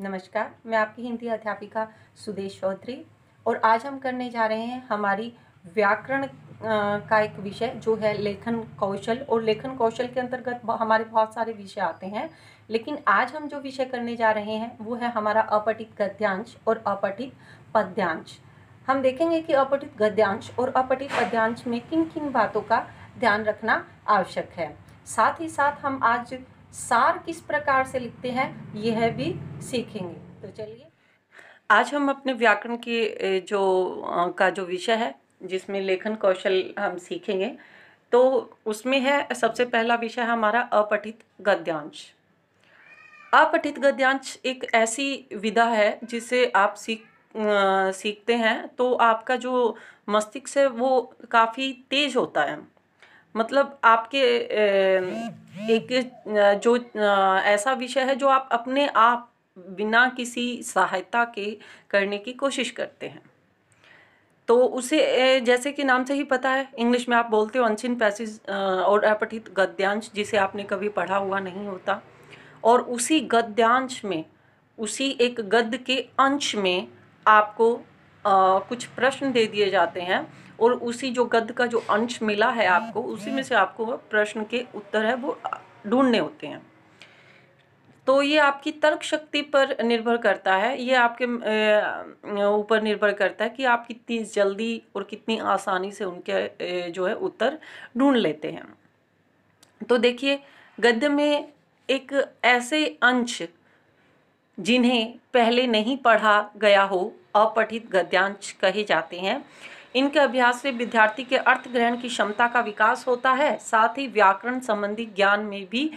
नमस्कार मैं आपकी हिंदी अध्यापिका सुदेश चौधरी और आज हम करने जा रहे हैं हमारी व्याकरण का एक विषय जो है लेखन कौशल और लेखन कौशल के अंतर्गत हमारे बहुत सारे विषय आते हैं लेकिन आज हम जो विषय करने जा रहे हैं वो है हमारा अपठित गद्यांश और अपठित पद्यांश हम देखेंगे कि अपठित गद्यांश और अपठित पद्यांश में किन किन बातों का ध्यान रखना आवश्यक है साथ ही साथ हम आज सार किस प्रकार से लिखते हैं यह भी सीखेंगे तो चलिए आज हम अपने व्याकरण के जो का जो विषय है जिसमें लेखन कौशल हम सीखेंगे तो उसमें है सबसे पहला विषय हमारा अपठित गद्यांश अपठित गद्यांश एक ऐसी विधा है जिसे आप सीख सीखते हैं तो आपका जो मस्तिष्क है वो काफ़ी तेज होता है मतलब आपके एक जो ऐसा विषय है जो आप अपने आप बिना किसी सहायता के करने की कोशिश करते हैं तो उसे जैसे कि नाम से ही पता है इंग्लिश में आप बोलते हो अनशिन पैसेज और अपठित गद्यांश जिसे आपने कभी पढ़ा हुआ नहीं होता और उसी गद्यांश में उसी एक गद्य के अंश में आपको आ, कुछ प्रश्न दे दिए जाते हैं और उसी जो गद्य का जो अंश मिला है आपको उसी में से आपको प्रश्न के उत्तर है वो ढूंढने होते हैं तो ये आपकी तर्क शक्ति पर निर्भर करता है ये आपके ऊपर निर्भर करता है कि आप कितनी जल्दी और कितनी आसानी से उनके जो है उत्तर ढूंढ लेते हैं तो देखिए गद्य में एक ऐसे अंश जिन्हें पहले नहीं पढ़ा गया हो अपठित गद्यांश कहे जाते हैं इनके अभ्यास से विद्यार्थी के अर्थ ग्रहण की क्षमता का विकास होता है साथ ही व्याकरण संबंधी ज्ञान में भी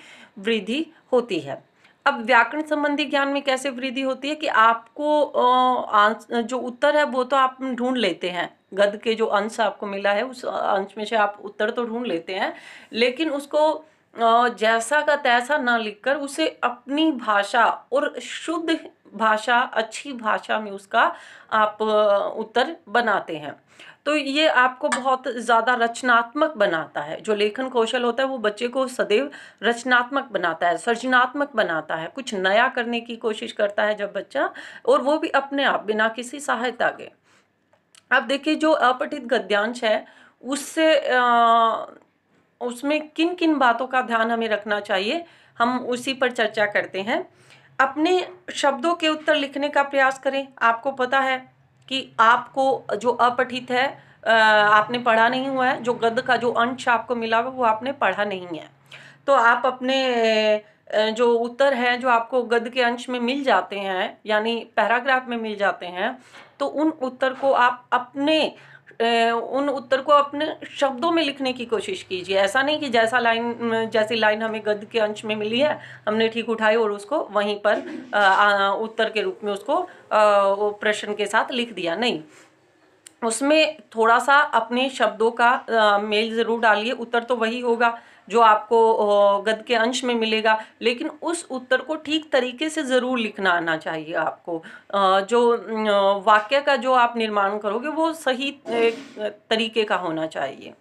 वृद्धि होती है अब व्याकरण संबंधी ज्ञान में कैसे वृद्धि होती है कि आपको जो उत्तर है वो तो आप ढूंढ लेते हैं गद के जो अंश आपको मिला है उस अंश में से आप उत्तर तो ढूंढ लेते हैं लेकिन उसको जैसा का तैसा ना लिखकर उसे अपनी भाषा और शुद्ध भाषा अच्छी भाषा में उसका आप उत्तर बनाते हैं तो ये आपको बहुत ज़्यादा रचनात्मक बनाता है जो लेखन कौशल होता है वो बच्चे को सदैव रचनात्मक बनाता है सृजनात्मक बनाता है कुछ नया करने की कोशिश करता है जब बच्चा और वो भी अपने आप बिना किसी सहायता के अब देखिए जो अपठित गद्यांश है उससे आ, उसमें किन किन बातों का ध्यान हमें रखना चाहिए हम उसी पर चर्चा करते हैं अपने शब्दों के उत्तर लिखने का प्रयास करें आपको पता है कि आपको जो अपठित है आपने पढ़ा नहीं हुआ है जो गद का जो अंश आपको मिला हुआ वो आपने पढ़ा नहीं है तो आप अपने जो उत्तर हैं जो आपको गद के अंश में मिल जाते हैं यानी पैराग्राफ में मिल जाते हैं तो उन उत्तर को आप अपने उन उत्तर को अपने शब्दों में लिखने की कोशिश कीजिए ऐसा नहीं कि जैसा लाइन जैसी लाइन हमें गद्य के अंश में मिली है हमने ठीक उठाई और उसको वहीं पर उत्तर के रूप में उसको प्रश्न के साथ लिख दिया नहीं उसमें थोड़ा सा अपने शब्दों का आ, मेल ज़रूर डालिए उत्तर तो वही होगा जो आपको गद के अंश में मिलेगा लेकिन उस उत्तर को ठीक तरीके से ज़रूर लिखना आना चाहिए आपको जो वाक्य का जो आप निर्माण करोगे वो सही तरीके का होना चाहिए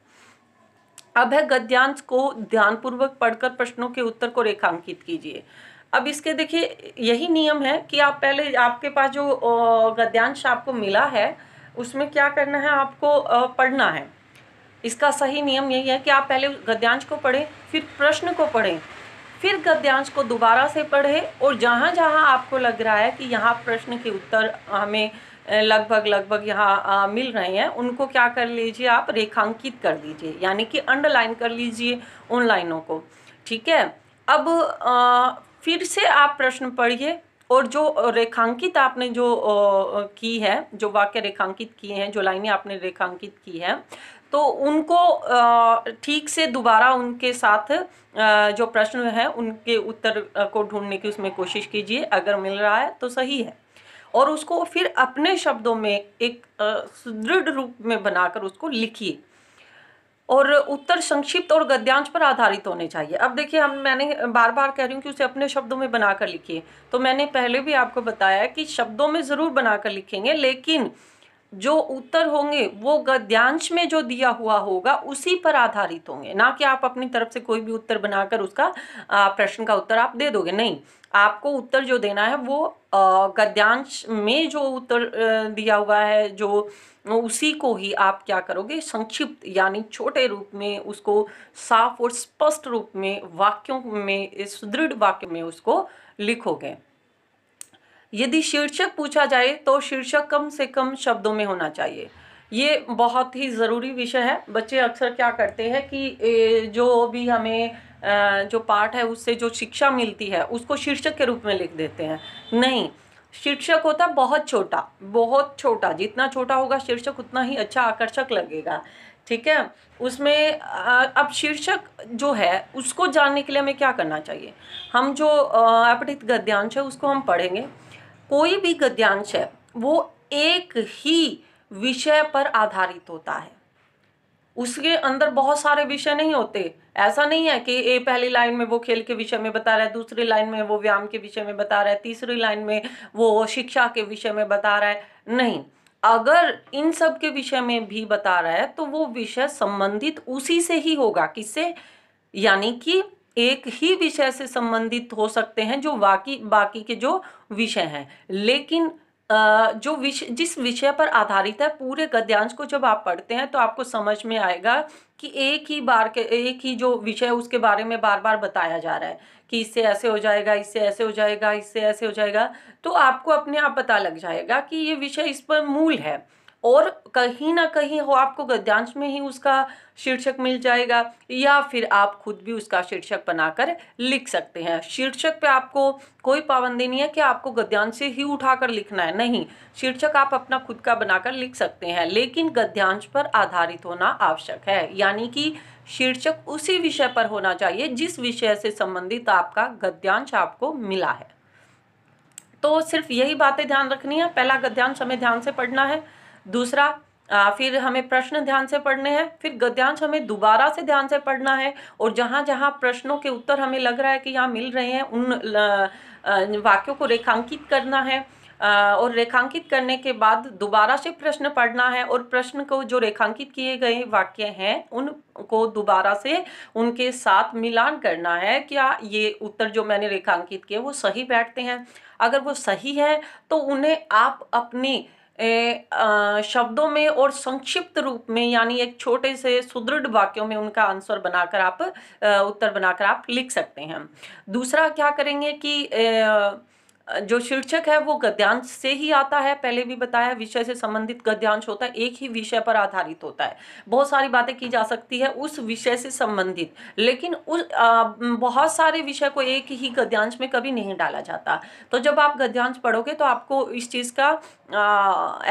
अब है गद्यांश को ध्यानपूर्वक पढ़कर प्रश्नों के उत्तर को रेखांकित कीजिए अब इसके देखिए यही नियम है कि आप पहले आपके पास जो गद्यांश आपको मिला है उसमें क्या करना है आपको पढ़ना है इसका सही नियम यही है कि आप पहले गद्यांश को पढ़ें फिर प्रश्न को पढ़ें फिर गद्यांश को दोबारा से पढ़ें और जहाँ जहाँ आपको लग रहा है कि यहाँ प्रश्न के उत्तर हमें लगभग लगभग यहाँ मिल रहे हैं उनको क्या कर लीजिए आप रेखांकित कर दीजिए यानी कि अंडरलाइन कर लीजिए उन लाइनों को ठीक है अब आ, फिर से आप प्रश्न पढ़िए और जो रेखांकित आपने जो की है जो वाक्य रेखांकित किए हैं जो लाइनें आपने रेखांकित की हैं तो उनको ठीक से दोबारा उनके साथ जो प्रश्न है उनके उत्तर को ढूंढने की उसमें कोशिश कीजिए अगर मिल रहा है तो सही है और उसको फिर अपने शब्दों में एक सुदृढ़ रूप में बनाकर उसको लिखिए और उत्तर संक्षिप्त और गद्यांश पर आधारित होने चाहिए अब देखिए हम मैंने बार बार कह रही हूँ कि उसे अपने शब्दों में बनाकर लिखिए तो मैंने पहले भी आपको बताया कि शब्दों में ज़रूर बनाकर लिखेंगे लेकिन जो उत्तर होंगे वो गद्यांश में जो दिया हुआ होगा उसी पर आधारित होंगे ना कि आप अपनी तरफ से कोई भी उत्तर बनाकर उसका प्रश्न का उत्तर आप दे दोगे नहीं आपको उत्तर जो देना है वो गद्यांश में जो उत्तर दिया हुआ है जो उसी को ही आप क्या करोगे संक्षिप्त यानी छोटे रूप में उसको साफ और स्पष्ट रूप में वाक्यों में सुदृढ़ वाक्य में उसको लिखोगे यदि शीर्षक पूछा जाए तो शीर्षक कम से कम शब्दों में होना चाहिए ये बहुत ही ज़रूरी विषय है बच्चे अक्सर क्या करते हैं कि जो भी हमें जो पाठ है उससे जो शिक्षा मिलती है उसको शीर्षक के रूप में लिख देते हैं नहीं शीर्षक होता बहुत छोटा बहुत छोटा जितना छोटा होगा शीर्षक उतना ही अच्छा आकर्षक लगेगा ठीक है उसमें अब शीर्षक जो है उसको जानने के लिए हमें क्या करना चाहिए हम जो अपठित गद्यांश है उसको हम पढ़ेंगे कोई भी गद्यांश है वो एक ही विषय पर आधारित होता है उसके अंदर बहुत सारे विषय नहीं होते ऐसा नहीं है कि ए पहली लाइन में वो खेल के विषय में बता रहा है दूसरी लाइन में वो व्यायाम के विषय में बता रहा है तीसरी लाइन में वो शिक्षा के विषय में बता रहा है नहीं अगर इन सब के विषय में भी बता रहा है तो वो विषय संबंधित उसी से ही होगा किससे यानी कि एक ही विषय से संबंधित हो सकते हैं जो बाकी बाकी के जो विषय हैं लेकिन जो विषय जिस विषय पर आधारित है पूरे गद्यांश को जब आप पढ़ते हैं तो आपको समझ में आएगा कि एक ही बार के एक ही जो विषय उसके बारे में बार बार बताया जा रहा है कि इससे ऐसे हो जाएगा इससे ऐसे हो जाएगा इससे ऐसे हो जाएगा तो आपको अपने आप पता लग जाएगा कि ये विषय इस पर मूल है और कहीं ना कहीं हो आपको गद्यांश में ही उसका शीर्षक मिल जाएगा या फिर आप खुद भी उसका शीर्षक बनाकर लिख सकते हैं शीर्षक पे आपको कोई पाबंदी नहीं है कि आपको गद्यांश से ही उठाकर लिखना है नहीं शीर्षक आप अपना खुद का बनाकर लिख सकते हैं लेकिन गद्यांश पर आधारित होना आवश्यक है यानी कि शीर्षक उसी विषय पर होना चाहिए जिस विषय से संबंधित आपका गद्यांश आपको मिला है तो सिर्फ यही बातें ध्यान रखनी है पहला गद्यांश हमें ध्यान से पढ़ना है दूसरा आ, फिर हमें प्रश्न ध्यान से पढ़ने हैं फिर गद्यांश हमें दोबारा से ध्यान से पढ़ना है और जहाँ जहाँ प्रश्नों के उत्तर हमें लग रहा है कि यहाँ मिल रहे हैं उन वाक्यों को रेखांकित करना है और रेखांकित करने के बाद दोबारा से प्रश्न पढ़ना है और प्रश्न को जो रेखांकित किए गए वाक्य हैं उनको दोबारा से उनके साथ मिलान करना है क्या ये उत्तर जो मैंने रेखांकित किए वो सही बैठते हैं अगर वो सही है तो उन्हें आप अपनी शब्दों में और संक्षिप्त रूप में यानी एक छोटे से सुदृढ़ वाक्यों में उनका आंसर बनाकर आप उत्तर बनाकर आप लिख सकते हैं दूसरा क्या करेंगे कि जो शीर्षक है वो गद्यांश से ही आता है पहले भी बताया विषय से संबंधित गद्यांश होता है एक ही विषय पर आधारित होता है बहुत सारी बातें की जा सकती है उस विषय से संबंधित लेकिन उस आ, बहुत सारे विषय को एक ही गद्यांश में कभी नहीं डाला जाता तो जब आप गद्यांश पढ़ोगे तो आपको इस चीज़ का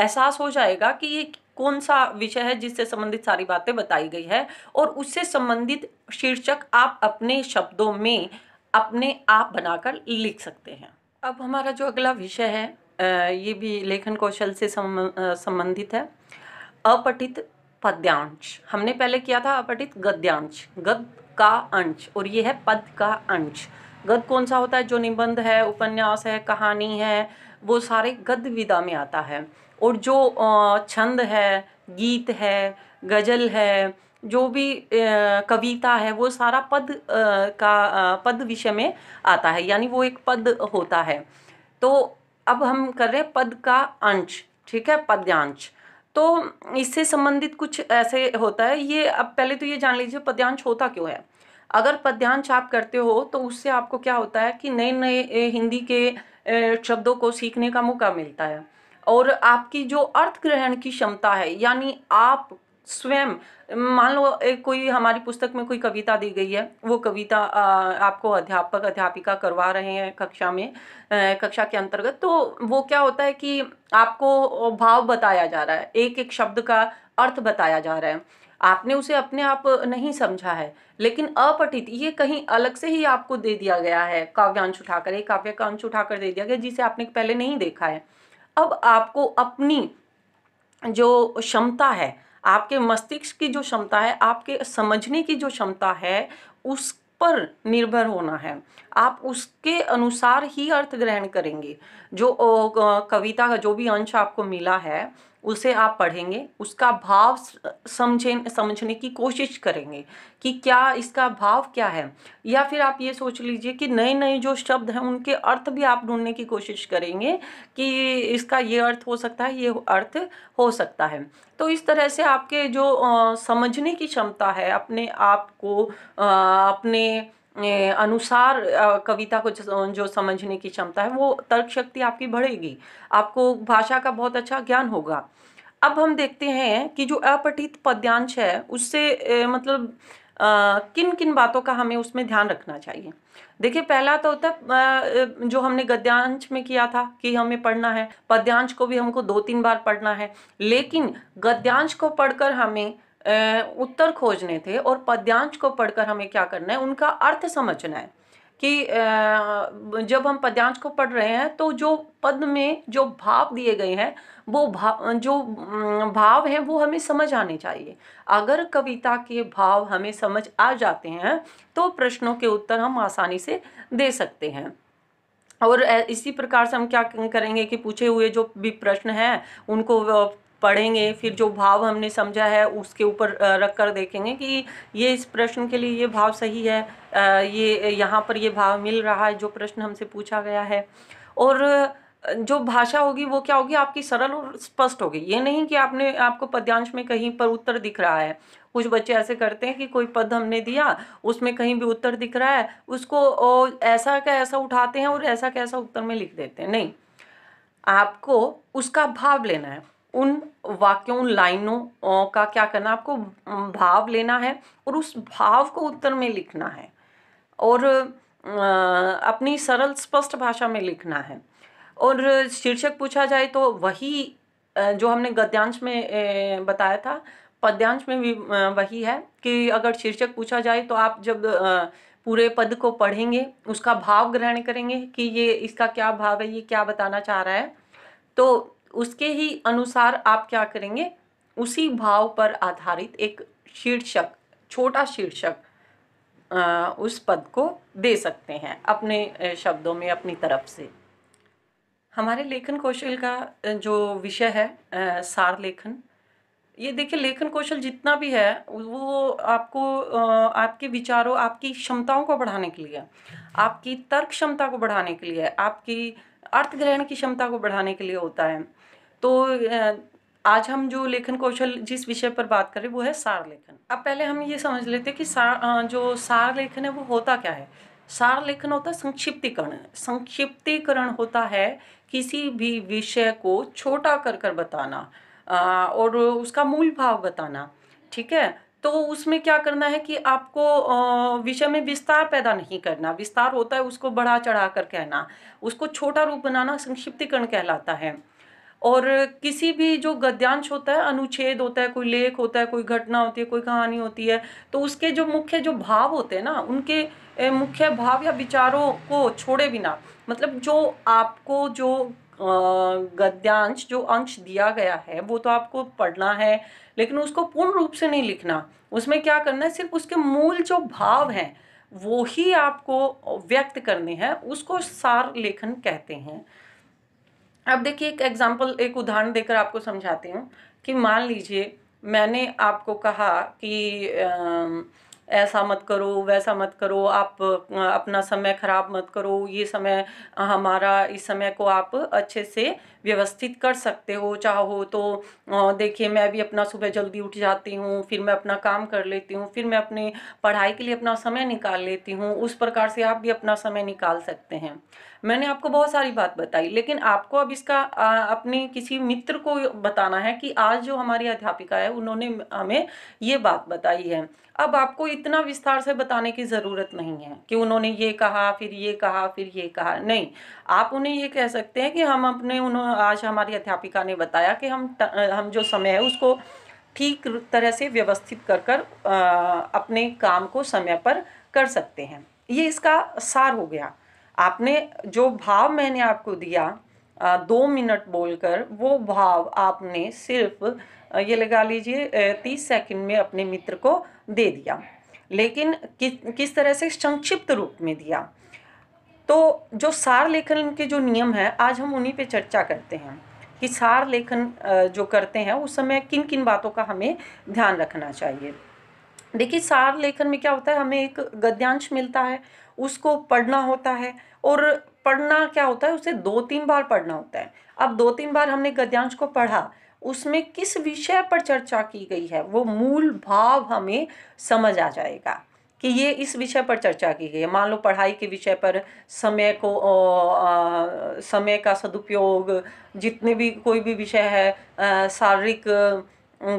एहसास हो जाएगा कि ये कौन सा विषय है जिससे संबंधित सारी बातें बताई गई है और उससे संबंधित शीर्षक आप अपने शब्दों में अपने आप बनाकर लिख सकते हैं अब हमारा जो अगला विषय है ये भी लेखन कौशल से संबंधित है अपठित पद्यांश हमने पहले किया था अपठित गद्यांश गद का अंश और ये है पद का अंश गद कौन सा होता है जो निबंध है उपन्यास है कहानी है वो सारे गद विधा में आता है और जो छंद है गीत है गज़ल है जो भी कविता है वो सारा पद का पद विषय में आता है यानी वो एक पद होता है तो अब हम कर रहे हैं पद का अंश ठीक है पद्यांश तो इससे संबंधित कुछ ऐसे होता है ये अब पहले तो ये जान लीजिए पद्यांश होता क्यों है अगर पद्यांश आप करते हो तो उससे आपको क्या होता है कि नए नए हिंदी के शब्दों को सीखने का मौका मिलता है और आपकी जो अर्थ ग्रहण की क्षमता है यानी आप स्वयं मान लो एक कोई हमारी पुस्तक में कोई कविता दी गई है वो कविता आपको अध्यापक अध्यापिका करवा रहे हैं कक्षा में कक्षा के अंतर्गत तो वो क्या होता है कि आपको भाव बताया जा रहा है एक एक शब्द का अर्थ बताया जा रहा है आपने उसे अपने आप नहीं समझा है लेकिन अपठित ये कहीं अलग से ही आपको दे दिया गया है काव्यांश उठाकर एक काव्य का अंश उठाकर दे दिया गया जिसे आपने पहले नहीं देखा है अब आपको अपनी जो क्षमता है आपके मस्तिष्क की जो क्षमता है आपके समझने की जो क्षमता है उस पर निर्भर होना है आप उसके अनुसार ही अर्थ ग्रहण करेंगे जो कविता का जो भी अंश आपको मिला है उसे आप पढ़ेंगे उसका भाव समझें समझने की कोशिश करेंगे कि क्या इसका भाव क्या है या फिर आप ये सोच लीजिए कि नए नए जो शब्द हैं उनके अर्थ भी आप ढूंढने की कोशिश करेंगे कि इसका ये अर्थ हो सकता है ये अर्थ हो सकता है तो इस तरह से आपके जो आ, समझने की क्षमता है अपने आप को अपने अनुसार कविता को जो समझने की क्षमता है वो तर्क शक्ति आपकी बढ़ेगी आपको भाषा का बहुत अच्छा ज्ञान होगा अब हम देखते हैं कि जो अपठित पद्यांश है उससे मतलब आ, किन किन बातों का हमें उसमें ध्यान रखना चाहिए देखिए पहला तो होता है जो हमने गद्यांश में किया था कि हमें पढ़ना है पद्यांश को भी हमको दो तीन बार पढ़ना है लेकिन गद्यांश को पढ़कर हमें उत्तर खोजने थे और पद्यांश को पढ़कर हमें क्या करना है उनका अर्थ समझना है कि जब हम पद्यांश को पढ़ रहे हैं तो जो पद में जो भाव दिए गए हैं वो भाव जो भाव हैं वो हमें समझ आने चाहिए अगर कविता के भाव हमें समझ आ जाते हैं तो प्रश्नों के उत्तर हम आसानी से दे सकते हैं और इसी प्रकार से हम क्या करेंगे कि पूछे हुए जो भी प्रश्न हैं उनको पढ़ेंगे फिर जो भाव हमने समझा है उसके ऊपर रख कर देखेंगे कि ये इस प्रश्न के लिए ये भाव सही है ये यहाँ पर ये भाव मिल रहा है जो प्रश्न हमसे पूछा गया है और जो भाषा होगी वो क्या होगी आपकी सरल और स्पष्ट होगी ये नहीं कि आपने आपको पद्यांश में कहीं पर उत्तर दिख रहा है कुछ बच्चे ऐसे करते हैं कि कोई पद हमने दिया उसमें कहीं भी उत्तर दिख रहा है उसको ऐसा का ऐसा उठाते हैं और ऐसा का ऐसा उत्तर में लिख देते हैं नहीं आपको उसका भाव लेना है उन वाक्यों उन लाइनों का क्या करना आपको भाव लेना है और उस भाव को उत्तर में लिखना है और अपनी सरल स्पष्ट भाषा में लिखना है और शीर्षक पूछा जाए तो वही जो हमने गद्यांश में बताया था पद्यांश में भी वही है कि अगर शीर्षक पूछा जाए तो आप जब पूरे पद को पढ़ेंगे उसका भाव ग्रहण करेंगे कि ये इसका क्या भाव है ये क्या बताना चाह रहा है तो उसके ही अनुसार आप क्या करेंगे उसी भाव पर आधारित एक शीर्षक छोटा शीर्षक उस पद को दे सकते हैं अपने शब्दों में अपनी तरफ से हमारे लेखन कौशल का जो विषय है सार लेखन ये देखिए लेखन कौशल जितना भी है वो आपको आपके विचारों आपकी क्षमताओं को बढ़ाने के लिए आपकी तर्क क्षमता को बढ़ाने के लिए आपकी अर्थ ग्रहण की क्षमता को बढ़ाने के लिए होता है तो आज हम जो लेखन कौशल जिस विषय पर बात करें वो है सार लेखन अब पहले हम ये समझ लेते हैं कि सार जो सार लेखन है वो होता क्या है सार लेखन होता है संक्षिप्तीकरण संक्षिप्तीकरण होता है किसी भी विषय को छोटा कर कर बताना और उसका मूल भाव बताना ठीक है तो उसमें क्या करना है कि आपको विषय में विस्तार पैदा नहीं करना विस्तार होता है उसको बढ़ा चढ़ा कर कहना उसको छोटा रूप बनाना संक्षिप्तीकरण कहलाता है और किसी भी जो गद्यांश होता है अनुच्छेद होता है कोई लेख होता है कोई घटना होती है कोई कहानी होती है तो उसके जो मुख्य जो भाव होते हैं ना उनके मुख्य भाव या विचारों को छोड़े बिना मतलब जो आपको जो गद्यांश जो अंश दिया गया है वो तो आपको पढ़ना है लेकिन उसको पूर्ण रूप से नहीं लिखना उसमें क्या करना है सिर्फ उसके मूल जो भाव हैं वो ही आपको व्यक्त करने हैं उसको सार लेखन कहते हैं अब देखिए एक एग्जाम्पल एक उदाहरण देकर आपको समझाती हूँ कि मान लीजिए मैंने आपको कहा कि आ, ऐसा मत करो वैसा मत करो आप अपना समय ख़राब मत करो ये समय हमारा इस समय को आप अच्छे से व्यवस्थित कर सकते हो चाहो तो देखिए मैं भी अपना सुबह जल्दी उठ जाती हूँ फिर मैं अपना काम कर लेती हूँ फिर मैं अपनी पढ़ाई के लिए अपना समय निकाल लेती हूँ उस प्रकार से आप भी अपना समय निकाल सकते हैं मैंने आपको बहुत सारी बात बताई लेकिन आपको अब इसका अपने किसी मित्र को बताना है कि आज जो हमारी अध्यापिका है उन्होंने हमें ये बात बताई है अब आपको इतना विस्तार से बताने की ज़रूरत नहीं है कि उन्होंने ये कहा फिर ये कहा फिर ये कहा नहीं आप उन्हें ये कह सकते हैं कि हम अपने उन्होंने आज हमारी अध्यापिका ने बताया कि हम त, हम जो समय है उसको ठीक तरह से व्यवस्थित कर कर आ, अपने काम को समय पर कर सकते हैं ये इसका सार हो गया आपने जो भाव मैंने आपको दिया आ, दो मिनट बोलकर वो भाव आपने सिर्फ ये लगा लीजिए तीस सेकंड में अपने मित्र को दे दिया लेकिन कि, किस तरह से संक्षिप्त रूप में दिया तो जो सार लेखन के जो नियम है आज हम उन्हीं पे चर्चा करते हैं कि सार लेखन जो करते हैं उस समय किन किन बातों का हमें ध्यान रखना चाहिए देखिए सार लेखन में क्या होता है हमें एक गद्यांश मिलता है उसको पढ़ना होता है और पढ़ना क्या होता है उसे दो तीन बार पढ़ना होता है अब दो तीन बार हमने गद्यांश को पढ़ा उसमें किस विषय पर चर्चा की गई है वो मूल भाव हमें समझ आ जाएगा कि ये इस विषय पर चर्चा की गई है मान लो पढ़ाई के विषय पर समय को आ, समय का सदुपयोग जितने भी कोई भी विषय है शारीरिक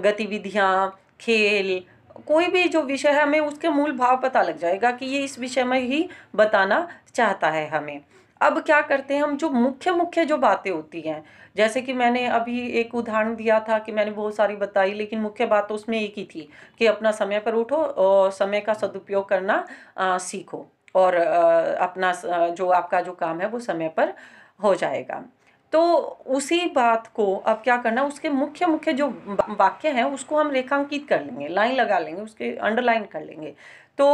गतिविधियाँ खेल कोई भी जो विषय है हमें उसके मूल भाव पता लग जाएगा कि ये इस विषय में ही बताना चाहता है हमें अब क्या करते हैं हम जो मुख्य मुख्य जो बातें होती हैं जैसे कि मैंने अभी एक उदाहरण दिया था कि मैंने बहुत सारी बताई लेकिन मुख्य बात तो उसमें एक ही थी कि अपना समय पर उठो और समय का सदुपयोग करना आ, सीखो और आ, अपना जो आपका जो काम है वो समय पर हो जाएगा तो उसी बात को अब क्या करना उसके मुख्य मुख्य जो वाक्य हैं उसको हम रेखांकित कर लेंगे लाइन लगा लेंगे उसके अंडरलाइन कर लेंगे तो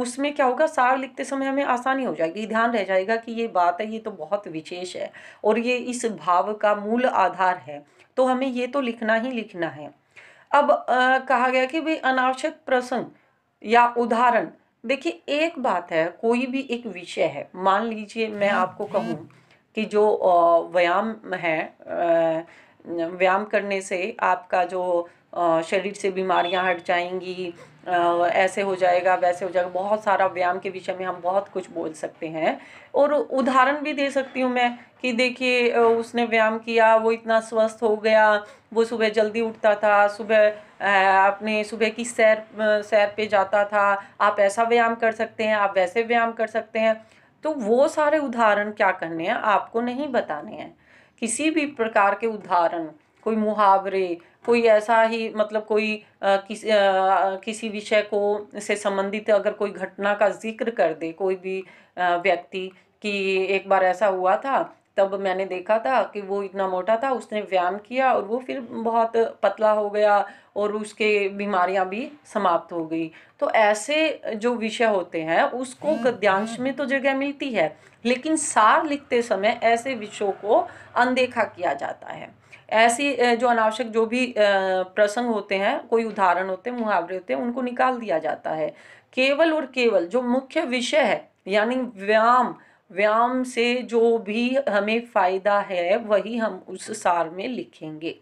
उसमें क्या होगा सार लिखते समय हमें आसानी हो जाएगी ध्यान रह जाएगा कि ये बात है ये तो बहुत विशेष है और ये इस भाव का मूल आधार है तो हमें ये तो लिखना ही लिखना है अब आ, कहा गया कि भाई अनावश्यक प्रसंग या उदाहरण देखिए एक बात है कोई भी एक विषय है मान लीजिए मैं हाँ। आपको कहूँ कि जो व्यायाम है व्यायाम करने से आपका जो शरीर से बीमारियां हट जाएंगी ऐसे हो जाएगा वैसे हो जाएगा बहुत सारा व्यायाम के विषय में हम बहुत कुछ बोल सकते हैं और उदाहरण भी दे सकती हूँ मैं कि देखिए उसने व्यायाम किया वो इतना स्वस्थ हो गया वो सुबह जल्दी उठता था सुबह अपने सुबह की सैर सैर पे जाता था आप ऐसा व्यायाम कर सकते हैं आप वैसे व्यायाम कर सकते हैं तो वो सारे उदाहरण क्या करने हैं आपको नहीं बताने हैं किसी भी प्रकार के उदाहरण कोई मुहावरे कोई ऐसा ही मतलब कोई आ, किस, आ, किसी विषय को से संबंधित अगर कोई घटना का जिक्र कर दे कोई भी व्यक्ति कि एक बार ऐसा हुआ था तब मैंने देखा था कि वो इतना मोटा था उसने व्यायाम किया और वो फिर बहुत पतला हो गया और उसके बीमारियां भी समाप्त हो गई तो ऐसे जो विषय होते हैं उसको हम्म, गद्यांश हम्म। में तो जगह मिलती है लेकिन सार लिखते समय ऐसे विषयों को अनदेखा किया जाता है ऐसी जो अनावश्यक जो भी प्रसंग होते हैं कोई उदाहरण होते हैं मुहावरे होते हैं उनको निकाल दिया जाता है केवल और केवल जो मुख्य विषय है यानी व्यायाम व्यायाम से जो भी हमें फ़ायदा है वही हम उस सार में लिखेंगे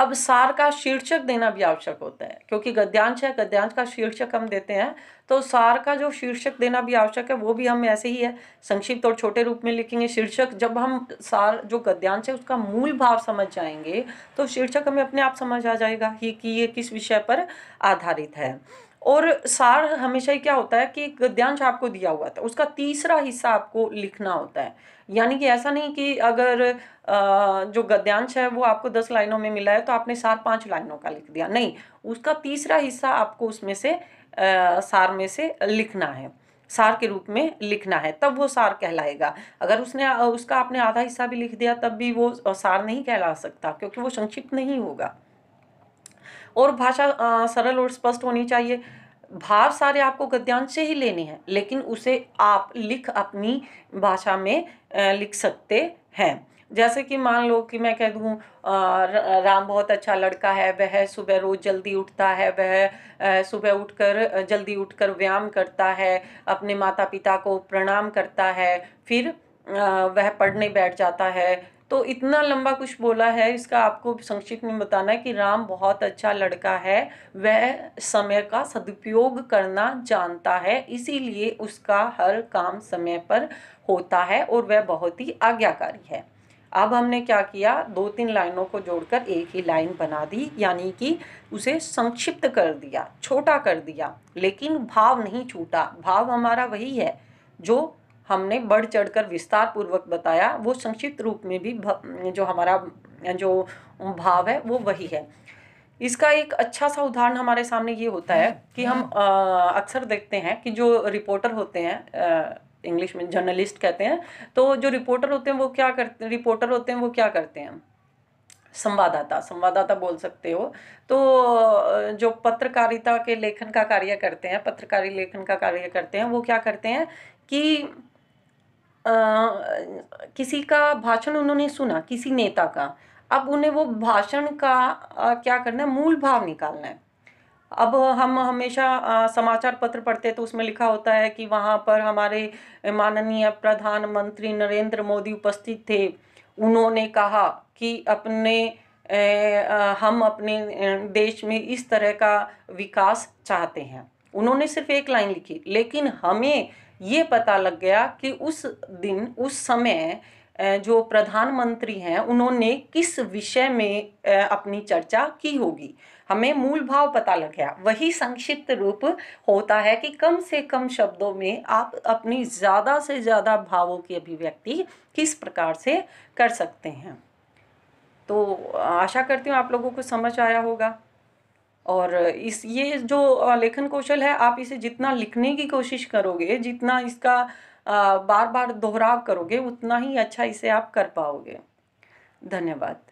अब सार का शीर्षक देना भी आवश्यक होता है क्योंकि गद्यांश है गद्यांश का शीर्षक हम देते हैं तो सार का जो शीर्षक देना भी आवश्यक है वो भी हम ऐसे ही है संक्षिप्त और छोटे रूप में लिखेंगे शीर्षक जब हम सार जो गद्यांश है उसका मूल भाव समझ जाएंगे तो शीर्षक हमें अपने आप समझ आ जाएगा ही कि ये किस विषय पर आधारित है और सार हमेशा ही क्या होता है कि गद्यांश आपको दिया हुआ था उसका तीसरा हिस्सा आपको लिखना होता है यानी कि ऐसा नहीं कि अगर जो गद्यांश है वो आपको दस लाइनों में मिला है तो आपने सार पाँच लाइनों का लिख दिया नहीं उसका तीसरा हिस्सा आपको उसमें से सार में से लिखना है सार के रूप में लिखना है तब वो सार कहलाएगा अगर उसने उसका आपने आधा हिस्सा भी लिख दिया तब भी वो सार नहीं कहला सकता क्योंकि वो संक्षिप्त नहीं होगा और भाषा सरल और स्पष्ट होनी चाहिए भाव सारे आपको गद्यांश से ही लेने हैं लेकिन उसे आप लिख अपनी भाषा में लिख सकते हैं जैसे कि मान लो कि मैं कह दूँ राम बहुत अच्छा लड़का है वह सुबह रोज़ जल्दी उठता है वह सुबह उठकर जल्दी उठकर व्यायाम करता है अपने माता पिता को प्रणाम करता है फिर वह पढ़ने बैठ जाता है तो इतना लंबा कुछ बोला है इसका आपको संक्षिप्त में बताना है कि राम बहुत अच्छा लड़का है वह समय का सदुपयोग करना जानता है इसीलिए उसका हर काम समय पर होता है और वह बहुत ही आज्ञाकारी है अब हमने क्या किया दो तीन लाइनों को जोड़कर एक ही लाइन बना दी यानी कि उसे संक्षिप्त कर दिया छोटा कर दिया लेकिन भाव नहीं छूटा भाव हमारा वही है जो हमने बढ़ चढ़कर विस्तार पूर्वक बताया वो संक्षिप्त रूप में भी जो हमारा जो भाव है वो वही है इसका एक अच्छा सा उदाहरण हमारे सामने ये होता है हम्म, कि हम हम्म। अक्सर देखते हैं कि जो रिपोर्टर होते हैं इंग्लिश में जर्नलिस्ट कहते हैं तो जो रिपोर्टर होते हैं वो क्या करते रिपोर्टर होते हैं वो क्या करते हैं संवाददाता संवाददाता बोल सकते हो तो जो पत्रकारिता के लेखन का कार्य करते हैं पत्रकारी लेखन का कार्य करते हैं वो क्या करते हैं कि किसी का भाषण उन्होंने सुना किसी नेता का अब उन्हें वो भाषण का आ, क्या करना है मूल भाव निकालना है अब हम हमेशा आ, समाचार पत्र पढ़ते तो उसमें लिखा होता है कि वहाँ पर हमारे माननीय प्रधानमंत्री नरेंद्र मोदी उपस्थित थे उन्होंने कहा कि अपने ए, आ, हम अपने देश में इस तरह का विकास चाहते हैं उन्होंने सिर्फ एक लाइन लिखी लेकिन हमें ये पता लग गया कि उस दिन उस समय जो प्रधानमंत्री हैं उन्होंने किस विषय में अपनी चर्चा की होगी हमें मूल भाव पता लग गया वही संक्षिप्त रूप होता है कि कम से कम शब्दों में आप अपनी ज़्यादा से ज़्यादा भावों की अभिव्यक्ति किस प्रकार से कर सकते हैं तो आशा करती हूँ आप लोगों को समझ आया होगा और इस ये जो लेखन कौशल है आप इसे जितना लिखने की कोशिश करोगे जितना इसका बार बार दोहराव करोगे उतना ही अच्छा इसे आप कर पाओगे धन्यवाद